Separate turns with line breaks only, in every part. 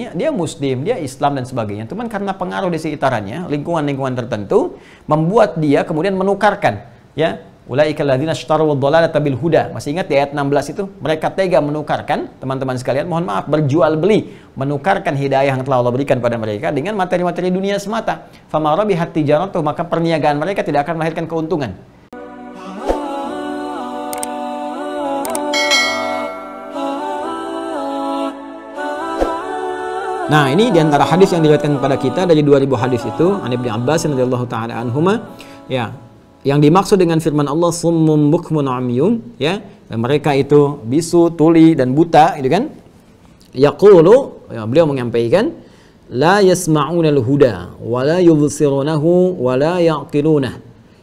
Iya, dia muslim, dia Islam dan sebagainya. Cuman karena pengaruh di sekitarannya, lingkungan-lingkungan tertentu membuat dia kemudian menukarkan ya. Ulaika alladzina ashtaru huda. Masih ingat di ayat 16 itu? Mereka tega menukarkan, teman-teman sekalian, mohon maaf, berjual beli, menukarkan hidayah yang telah Allah berikan pada mereka dengan materi-materi dunia semata. Famarabi hati tijaratuh, maka perniagaan mereka tidak akan melahirkan keuntungan. Nah, ini diantara hadis yang diriwayatkan kepada kita dari 2000 hadis itu, Ani bin Abbas radhiyallahu taala anhuma, ya. Yang dimaksud dengan firman Allah summum bukmun amyum, ya. Dan mereka itu bisu, tuli dan buta, gitu kan? Yaqulu, ya, beliau menyampaikan, la yasma'una al-huda wa la yubsirunahu wa la yaqilunah.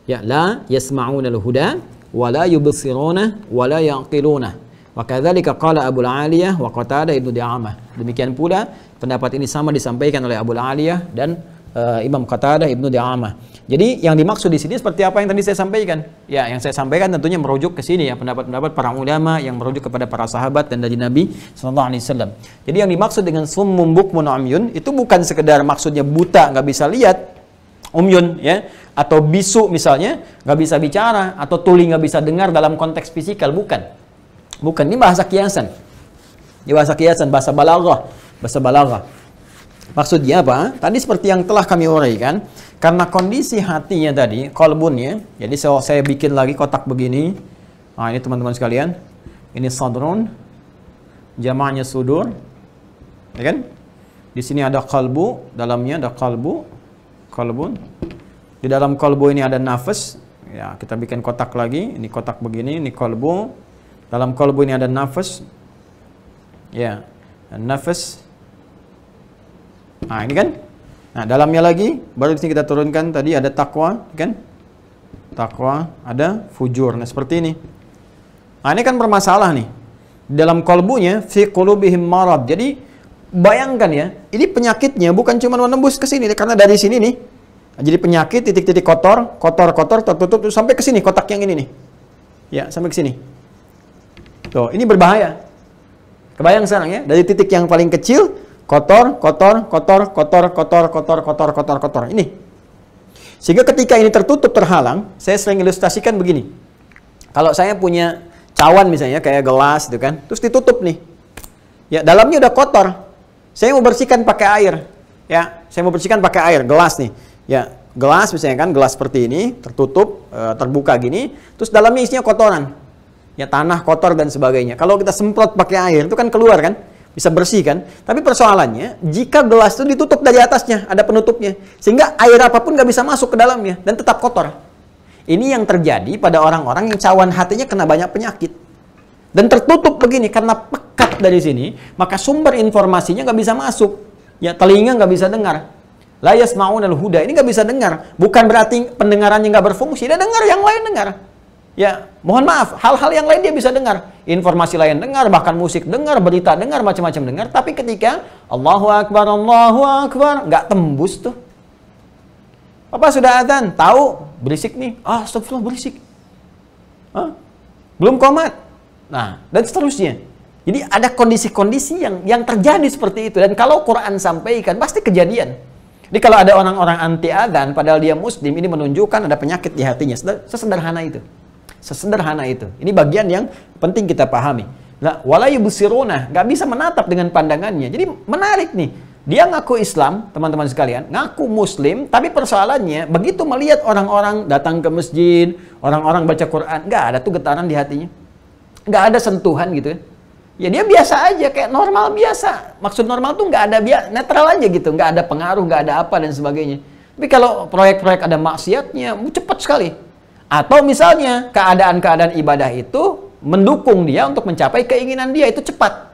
Ya, la yasma'una al-huda wa la yubsirunah wa la yaqilunah. Wa qala Abu Aliyah wa Qatadah Ibnu Di'amah. Demikian pula Pendapat ini sama disampaikan oleh Abu Aliyah dan uh, Imam Qatadah Ibnu Di'amah. Jadi yang dimaksud di sini seperti apa yang tadi saya sampaikan. Ya, yang saya sampaikan tentunya merujuk ke sini ya pendapat-pendapat para ulama yang merujuk kepada para sahabat dan dari Nabi sallallahu alaihi wasallam. Jadi yang dimaksud dengan summum bukmun amyun itu bukan sekedar maksudnya buta nggak bisa lihat umyun ya atau bisu misalnya nggak bisa bicara atau tuli nggak bisa dengar dalam konteks fisikal bukan bukan ini bahasa kiasan ini bahasa kiasan bahasa balaghah bahasa balaghah. Maksudnya apa? Tadi seperti yang telah kami uraikan, karena kondisi hatinya tadi, kolbunnya, jadi saya, saya bikin lagi kotak begini. Nah, ini teman-teman sekalian, ini sadrun, jamaahnya sudur, ya kan? Di sini ada kalbu, dalamnya ada kalbu, kalbun. Di dalam kalbu ini ada nafas, ya kita bikin kotak lagi, ini kotak begini, ini kalbu. Dalam kalbu ini ada nafas, ya, nafas, Nah, ini kan. Nah, dalamnya lagi baru di sini kita turunkan tadi ada takwa, kan? Takwa, ada fujur. Nah, seperti ini. Nah, ini kan bermasalah nih. Dalam kolbunya fi qulubihim marad. Jadi bayangkan ya, ini penyakitnya bukan cuma menembus ke sini karena dari sini nih. Jadi penyakit titik-titik kotor, kotor-kotor tertutup sampai ke sini kotak yang ini nih. Ya, sampai ke sini. Tuh, ini berbahaya. Kebayang sekarang ya, dari titik yang paling kecil kotor, kotor, kotor, kotor, kotor, kotor, kotor, kotor, kotor. Ini. Sehingga ketika ini tertutup terhalang, saya sering ilustrasikan begini. Kalau saya punya cawan misalnya kayak gelas itu kan, terus ditutup nih. Ya, dalamnya udah kotor. Saya mau bersihkan pakai air. Ya, saya mau bersihkan pakai air, gelas nih. Ya, gelas misalnya kan, gelas seperti ini, tertutup, eh, terbuka gini, terus dalamnya isinya kotoran. Ya, tanah kotor dan sebagainya. Kalau kita semprot pakai air, itu kan keluar kan? bisa bersih kan. Tapi persoalannya, jika gelas itu ditutup dari atasnya, ada penutupnya, sehingga air apapun nggak bisa masuk ke dalamnya dan tetap kotor. Ini yang terjadi pada orang-orang yang cawan hatinya kena banyak penyakit dan tertutup begini karena pekat dari sini, maka sumber informasinya nggak bisa masuk. Ya telinga nggak bisa dengar. Layas maun al huda ini nggak bisa dengar. Bukan berarti pendengarannya nggak berfungsi. Dia dengar yang lain dengar. Ya, mohon maaf, hal-hal yang lain dia bisa dengar. Informasi lain dengar, bahkan musik dengar, berita dengar, macam-macam dengar. Tapi ketika Allahu Akbar, Allahu Akbar, nggak tembus tuh. apa sudah adzan, tahu berisik nih. Ah, astagfirullah berisik. Hah? Belum komat. Nah, dan seterusnya. Jadi ada kondisi-kondisi yang yang terjadi seperti itu. Dan kalau Quran sampaikan, pasti kejadian. Jadi kalau ada orang-orang anti adzan, padahal dia muslim, ini menunjukkan ada penyakit di hatinya. Sesederhana itu. Sesederhana itu. Ini bagian yang penting kita pahami. Nah, walayu Sirona nggak bisa menatap dengan pandangannya. Jadi menarik nih. Dia ngaku Islam, teman-teman sekalian, ngaku Muslim, tapi persoalannya begitu melihat orang-orang datang ke masjid, orang-orang baca Quran, nggak ada tuh getaran di hatinya, nggak ada sentuhan gitu ya. Ya dia biasa aja, kayak normal biasa. Maksud normal tuh nggak ada biasa, netral aja gitu, nggak ada pengaruh, nggak ada apa dan sebagainya. Tapi kalau proyek-proyek ada maksiatnya, cepat sekali atau misalnya keadaan-keadaan ibadah itu mendukung dia untuk mencapai keinginan dia itu cepat.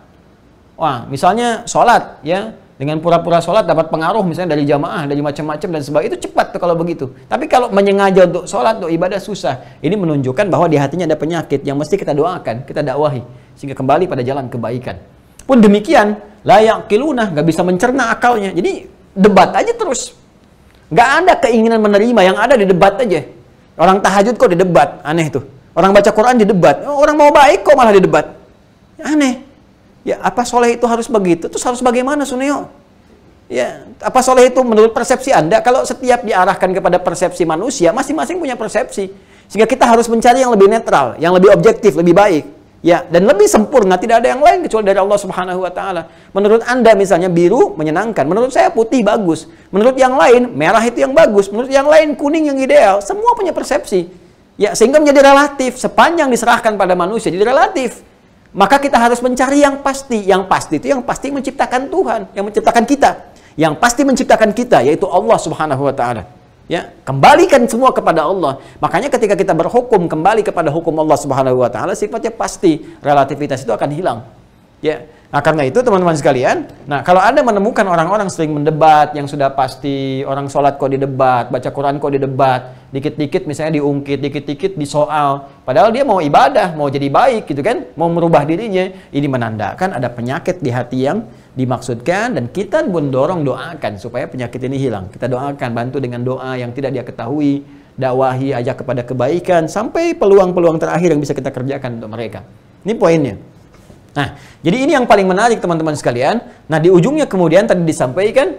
Wah, misalnya sholat ya dengan pura-pura sholat dapat pengaruh misalnya dari jamaah, dari macam-macam dan sebagainya itu cepat tuh kalau begitu. Tapi kalau menyengaja untuk sholat, untuk ibadah susah. Ini menunjukkan bahwa di hatinya ada penyakit yang mesti kita doakan, kita dakwahi sehingga kembali pada jalan kebaikan. Pun demikian, layak kiluna nggak bisa mencerna akalnya. Jadi debat aja terus. Nggak ada keinginan menerima yang ada di debat aja. Orang tahajud kok didebat, aneh tuh. Orang baca Quran didebat, oh, orang mau baik kok malah didebat. debat, ya, aneh. Ya apa soleh itu harus begitu? Terus harus bagaimana Sunio? Ya, apa soleh itu menurut persepsi Anda? Kalau setiap diarahkan kepada persepsi manusia, masing-masing punya persepsi. Sehingga kita harus mencari yang lebih netral, yang lebih objektif, lebih baik. Ya, dan lebih sempurna tidak ada yang lain kecuali dari Allah Subhanahu wa taala. Menurut Anda misalnya biru menyenangkan, menurut saya putih bagus, menurut yang lain merah itu yang bagus, menurut yang lain kuning yang ideal. Semua punya persepsi. Ya, sehingga menjadi relatif sepanjang diserahkan pada manusia jadi relatif. Maka kita harus mencari yang pasti. Yang pasti itu yang pasti menciptakan Tuhan, yang menciptakan kita. Yang pasti menciptakan kita yaitu Allah Subhanahu wa taala ya kembalikan semua kepada Allah makanya ketika kita berhukum kembali kepada hukum Allah Subhanahu wa taala sifatnya pasti relativitas itu akan hilang ya nah karena itu teman-teman sekalian nah kalau Anda menemukan orang-orang sering mendebat yang sudah pasti orang sholat kok didebat baca Quran kok didebat dikit-dikit misalnya diungkit dikit-dikit disoal padahal dia mau ibadah mau jadi baik gitu kan mau merubah dirinya ini menandakan ada penyakit di hati yang dimaksudkan dan kita pun dorong doakan supaya penyakit ini hilang. Kita doakan, bantu dengan doa yang tidak dia ketahui, dakwahi, ajak kepada kebaikan sampai peluang-peluang terakhir yang bisa kita kerjakan untuk mereka. Ini poinnya. Nah, jadi ini yang paling menarik teman-teman sekalian. Nah, di ujungnya kemudian tadi disampaikan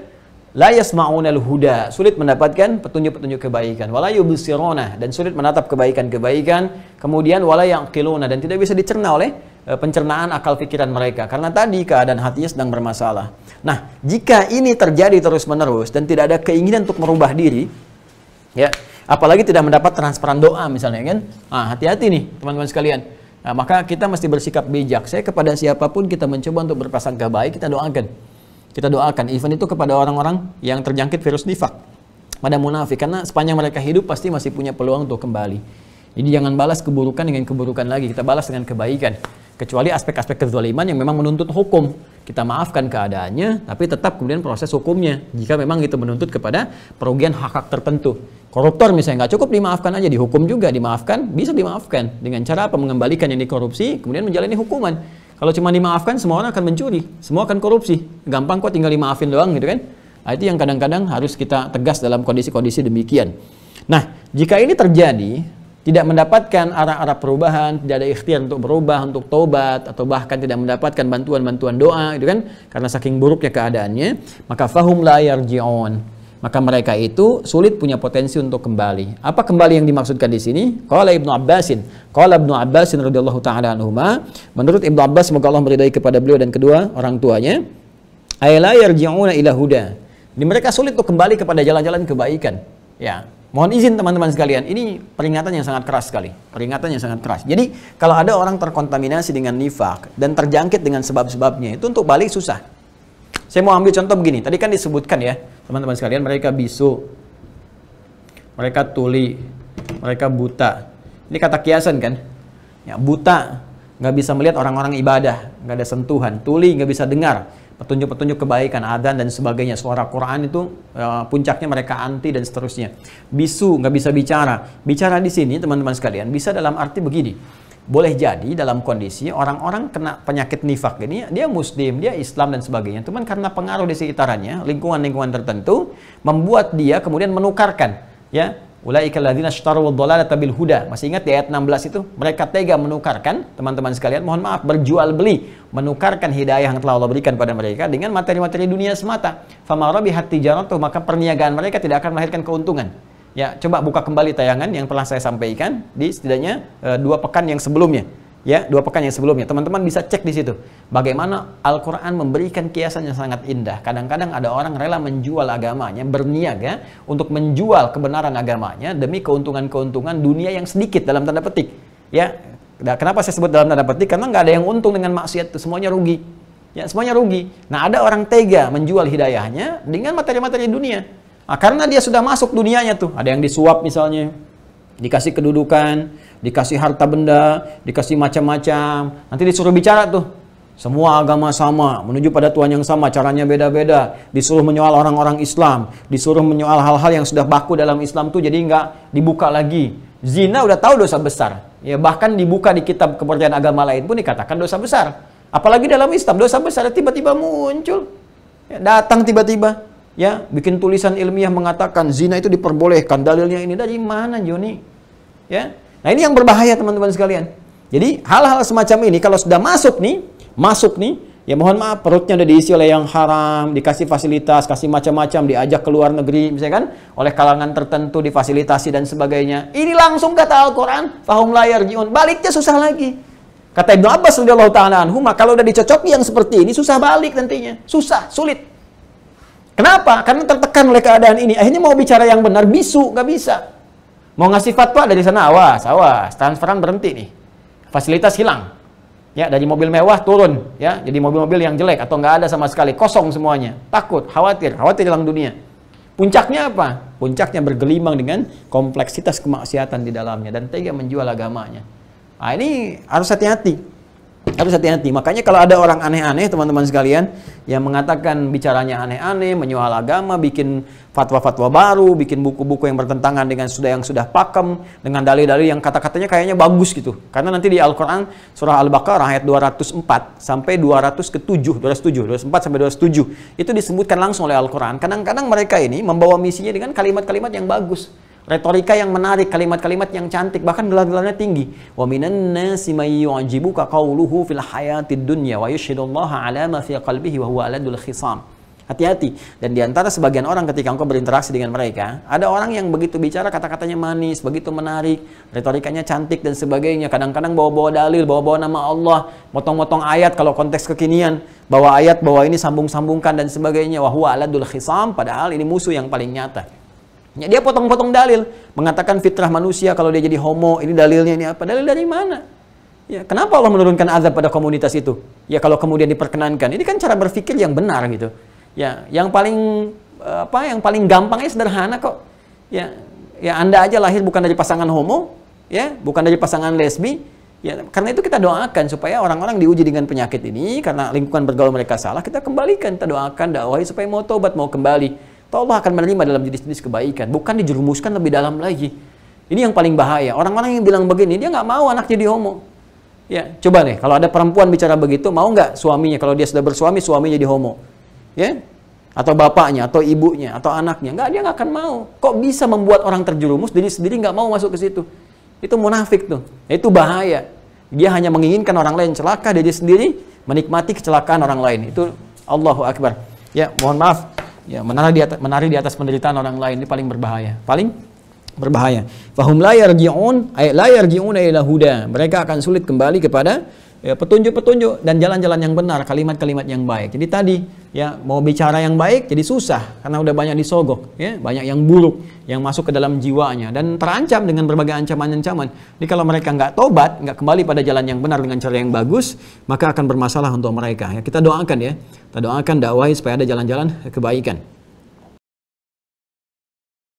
la yasma'unal huda, sulit mendapatkan petunjuk-petunjuk kebaikan. Wala yubsirona dan sulit menatap kebaikan-kebaikan. Kemudian wala yaqiluna dan tidak bisa dicerna oleh Eh, pencernaan akal pikiran mereka karena tadi keadaan hatinya sedang bermasalah. Nah, jika ini terjadi terus-menerus dan tidak ada keinginan untuk merubah diri, ya, apalagi tidak mendapat transparan doa misalnya kan. Ah, hati-hati nih teman-teman sekalian. Nah, maka kita mesti bersikap bijak. Saya kepada siapapun kita mencoba untuk berprasangka baik, kita doakan. Kita doakan Event itu kepada orang-orang yang terjangkit virus nifak pada munafik karena sepanjang mereka hidup pasti masih punya peluang untuk kembali. Jadi jangan balas keburukan dengan keburukan lagi, kita balas dengan kebaikan. Kecuali aspek-aspek kezaliman yang memang menuntut hukum. Kita maafkan keadaannya, tapi tetap kemudian proses hukumnya. Jika memang itu menuntut kepada perugian hak-hak tertentu. Koruptor misalnya nggak cukup dimaafkan aja, dihukum juga dimaafkan, bisa dimaafkan. Dengan cara apa? Mengembalikan yang dikorupsi, kemudian menjalani hukuman. Kalau cuma dimaafkan, semua orang akan mencuri, semua akan korupsi. Gampang kok tinggal dimaafin doang gitu kan. Nah, itu yang kadang-kadang harus kita tegas dalam kondisi-kondisi demikian. Nah, jika ini terjadi, tidak mendapatkan arah-arah perubahan, tidak ada ikhtiar untuk berubah, untuk taubat, atau bahkan tidak mendapatkan bantuan-bantuan doa, itu kan, karena saking buruknya keadaannya, maka fahum la jion. Maka mereka itu sulit punya potensi untuk kembali. Apa kembali yang dimaksudkan di sini? Qala Ibnu Abbasin. Qala Ibnu Abbasin radhiyallahu taala anhuma, menurut Ibnu Abbas semoga Allah meridai kepada beliau dan kedua orang tuanya, ay la yarji'una ila huda. mereka sulit untuk kembali kepada jalan-jalan kebaikan. Ya, Mohon izin teman-teman sekalian, ini peringatan yang sangat keras sekali. Peringatan yang sangat keras. Jadi kalau ada orang terkontaminasi dengan nifak dan terjangkit dengan sebab-sebabnya, itu untuk balik susah. Saya mau ambil contoh begini, tadi kan disebutkan ya, teman-teman sekalian, mereka bisu, mereka tuli, mereka buta. Ini kata kiasan kan? Ya, buta, nggak bisa melihat orang-orang ibadah, nggak ada sentuhan. Tuli, nggak bisa dengar petunjuk-petunjuk kebaikan, adzan dan sebagainya. Suara Quran itu uh, puncaknya mereka anti dan seterusnya. Bisu nggak bisa bicara. Bicara di sini teman-teman sekalian bisa dalam arti begini. Boleh jadi dalam kondisi orang-orang kena penyakit nifak ini, dia muslim, dia Islam dan sebagainya. Cuman karena pengaruh di sekitarnya lingkungan-lingkungan tertentu membuat dia kemudian menukarkan ya Ulaika alladzina ashtaru dhalalata bil huda. Masih ingat di ayat 16 itu? Mereka tega menukarkan, teman-teman sekalian, mohon maaf, berjual beli, menukarkan hidayah yang telah Allah berikan pada mereka dengan materi-materi dunia semata. Fama rabihat tijaratuh, maka perniagaan mereka tidak akan melahirkan keuntungan. Ya, coba buka kembali tayangan yang telah saya sampaikan di setidaknya eh, dua pekan yang sebelumnya ya dua pekan yang sebelumnya. Teman-teman bisa cek di situ bagaimana Al-Quran memberikan kiasan yang sangat indah. Kadang-kadang ada orang rela menjual agamanya, berniaga untuk menjual kebenaran agamanya demi keuntungan-keuntungan dunia yang sedikit dalam tanda petik. Ya, nah, kenapa saya sebut dalam tanda petik? Karena nggak ada yang untung dengan maksiat itu, semuanya rugi. Ya, semuanya rugi. Nah, ada orang tega menjual hidayahnya dengan materi-materi dunia. Nah, karena dia sudah masuk dunianya tuh, ada yang disuap misalnya, dikasih kedudukan, dikasih harta benda, dikasih macam-macam. Nanti disuruh bicara tuh. Semua agama sama, menuju pada Tuhan yang sama, caranya beda-beda. Disuruh menyoal orang-orang Islam, disuruh menyoal hal-hal yang sudah baku dalam Islam tuh jadi nggak dibuka lagi. Zina udah tahu dosa besar. Ya bahkan dibuka di kitab kepercayaan agama lain pun dikatakan dosa besar. Apalagi dalam Islam dosa besar tiba-tiba muncul. Ya, datang tiba-tiba ya bikin tulisan ilmiah mengatakan zina itu diperbolehkan dalilnya ini dari mana Joni ya Nah ini yang berbahaya teman-teman sekalian. Jadi hal-hal semacam ini kalau sudah masuk nih, masuk nih, ya mohon maaf perutnya udah diisi oleh yang haram, dikasih fasilitas, kasih macam-macam, diajak ke luar negeri misalnya kan oleh kalangan tertentu difasilitasi dan sebagainya. Ini langsung kata Al-Qur'an, fahum layar jiun, baliknya susah lagi. Kata Ibnu Abbas radhiyallahu taala anhu, kalau udah dicocok yang seperti ini susah balik nantinya, susah, sulit. Kenapa? Karena tertekan oleh keadaan ini. Akhirnya mau bicara yang benar bisu, nggak bisa. Mau ngasih fatwa dari sana awas, awas, transferan berhenti nih. Fasilitas hilang. Ya, dari mobil mewah turun ya, jadi mobil-mobil yang jelek atau nggak ada sama sekali, kosong semuanya. Takut, khawatir, khawatir hilang dunia. Puncaknya apa? Puncaknya bergelimang dengan kompleksitas kemaksiatan di dalamnya dan tega menjual agamanya. ah ini harus hati-hati. Harus hati-hati. Makanya kalau ada orang aneh-aneh teman-teman sekalian yang mengatakan bicaranya aneh-aneh, menyoal agama, bikin fatwa-fatwa baru, bikin buku-buku yang bertentangan dengan sudah yang sudah pakem, dengan dalil-dalil yang kata-katanya kayaknya bagus gitu. Karena nanti di Al-Qur'an surah Al-Baqarah ayat 204 sampai ratus ke dua 207, 204 sampai 207 itu disebutkan langsung oleh Al-Qur'an. Kadang-kadang mereka ini membawa misinya dengan kalimat-kalimat yang bagus retorika yang menarik, kalimat-kalimat yang cantik, bahkan gelar-gelarnya tinggi. Wa minan nasi may yu'jibuka qawluhu fil hayatid dunya wa Allah ala ma fi qalbihi wa huwa aladul khisam. Hati-hati. Dan di antara sebagian orang ketika engkau berinteraksi dengan mereka, ada orang yang begitu bicara kata-katanya manis, begitu menarik, retorikanya cantik dan sebagainya. Kadang-kadang bawa-bawa dalil, bawa-bawa nama Allah, motong-motong ayat kalau konteks kekinian, bawa ayat, bawa ini sambung-sambungkan dan sebagainya. Wahwa aladul khisam, padahal ini musuh yang paling nyata. Ya, dia potong-potong dalil, mengatakan fitrah manusia kalau dia jadi homo, ini dalilnya ini apa? Dalil dari mana? Ya, kenapa Allah menurunkan azab pada komunitas itu? Ya kalau kemudian diperkenankan, ini kan cara berpikir yang benar gitu. Ya, yang paling apa? Yang paling gampangnya sederhana kok. Ya, ya Anda aja lahir bukan dari pasangan homo, ya, bukan dari pasangan lesbi. Ya, karena itu kita doakan supaya orang-orang diuji dengan penyakit ini karena lingkungan bergaul mereka salah, kita kembalikan, kita doakan, dakwahi supaya mau tobat, mau kembali. Toh Allah akan menerima dalam jenis-jenis kebaikan, bukan dijerumuskan lebih dalam lagi. Ini yang paling bahaya. Orang-orang yang bilang begini, dia nggak mau anak jadi homo. Ya, coba nih, kalau ada perempuan bicara begitu, mau nggak suaminya? Kalau dia sudah bersuami, suaminya jadi homo. Ya, atau bapaknya, atau ibunya, atau anaknya. Nggak, dia nggak akan mau. Kok bisa membuat orang terjerumus, diri sendiri nggak mau masuk ke situ. Itu munafik tuh. Itu bahaya. Dia hanya menginginkan orang lain celaka, dia sendiri menikmati kecelakaan orang lain. Itu Allahu Akbar. Ya, mohon maaf ya menari di atas, menari di atas penderitaan orang lain ini paling berbahaya paling berbahaya fahum layar yarji'un ayat layar yarji'una ila huda mereka akan sulit kembali kepada ya petunjuk-petunjuk dan jalan-jalan yang benar, kalimat-kalimat yang baik. Jadi tadi ya mau bicara yang baik jadi susah karena udah banyak disogok, ya, banyak yang buruk yang masuk ke dalam jiwanya dan terancam dengan berbagai ancaman-ancaman. Jadi kalau mereka nggak tobat, nggak kembali pada jalan yang benar dengan cara yang bagus, maka akan bermasalah untuk mereka. Ya, kita doakan ya, kita doakan dakwah supaya ada jalan-jalan kebaikan.